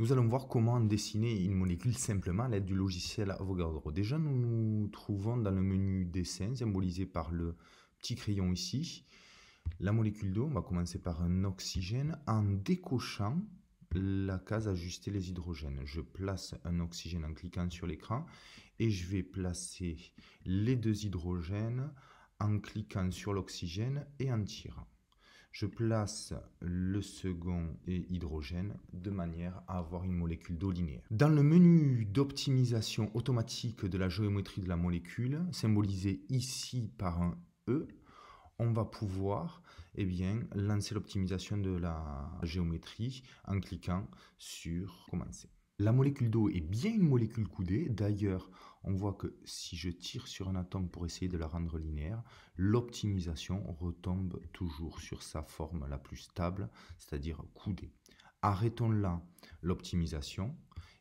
Nous allons voir comment dessiner une molécule simplement à l'aide du logiciel Avogadro. Déjà, nous nous trouvons dans le menu dessin, symbolisé par le petit crayon ici. La molécule d'eau, on va commencer par un oxygène en décochant la case ajuster les hydrogènes. Je place un oxygène en cliquant sur l'écran et je vais placer les deux hydrogènes en cliquant sur l'oxygène et en tirant je place le second et hydrogène de manière à avoir une molécule d'eau linéaire. Dans le menu d'optimisation automatique de la géométrie de la molécule, symbolisé ici par un E, on va pouvoir eh bien, lancer l'optimisation de la géométrie en cliquant sur Commencer. La molécule d'eau est bien une molécule coudée. D'ailleurs, on voit que si je tire sur un atome pour essayer de la rendre linéaire, l'optimisation retombe toujours sur sa forme la plus stable, c'est-à-dire coudée. Arrêtons là l'optimisation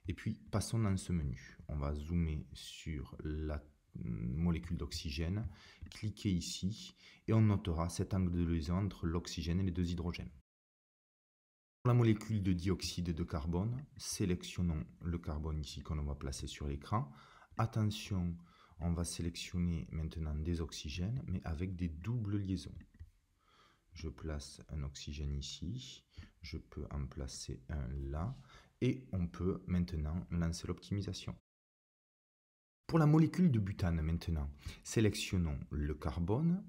et puis passons dans ce menu. On va zoomer sur la molécule d'oxygène, cliquer ici et on notera cet angle de liaison entre l'oxygène et les deux hydrogènes la molécule de dioxyde de carbone, sélectionnons le carbone ici qu'on va placer sur l'écran. Attention, on va sélectionner maintenant des oxygènes, mais avec des doubles liaisons. Je place un oxygène ici, je peux en placer un là, et on peut maintenant lancer l'optimisation. Pour la molécule de butane maintenant, sélectionnons le carbone,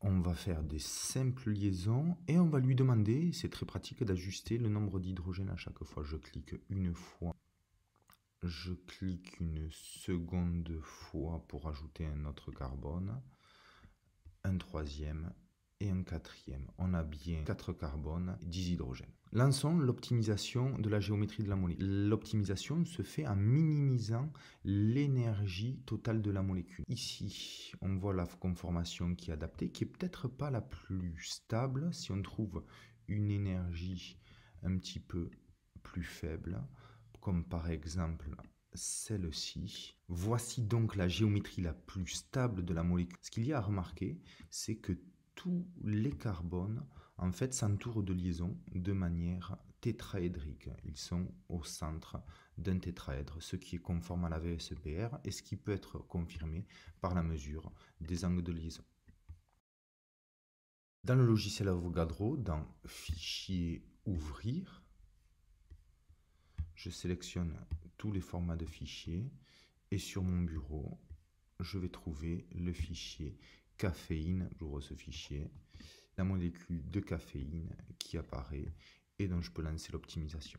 on va faire des simples liaisons et on va lui demander, c'est très pratique d'ajuster le nombre d'hydrogènes à chaque fois. Je clique une fois, je clique une seconde fois pour ajouter un autre carbone, un troisième et un quatrième. On a bien 4 carbones, 10 hydrogènes. Lançons l'optimisation de la géométrie de la molécule. L'optimisation se fait en minimisant l'énergie totale de la molécule. Ici, on voit la conformation qui est adaptée, qui est peut-être pas la plus stable. Si on trouve une énergie un petit peu plus faible, comme par exemple celle-ci. Voici donc la géométrie la plus stable de la molécule. Ce qu'il y a à remarquer, c'est que tous les carbones en fait s'entourent de liaisons de manière tétraédrique. Ils sont au centre d'un tétraèdre, ce qui est conforme à la VSEPR et ce qui peut être confirmé par la mesure des angles de liaison. Dans le logiciel Avogadro, dans Fichier ouvrir, je sélectionne tous les formats de fichiers et sur mon bureau, je vais trouver le fichier caféine, j'ouvre ce fichier, la molécule de caféine qui apparaît et donc je peux lancer l'optimisation.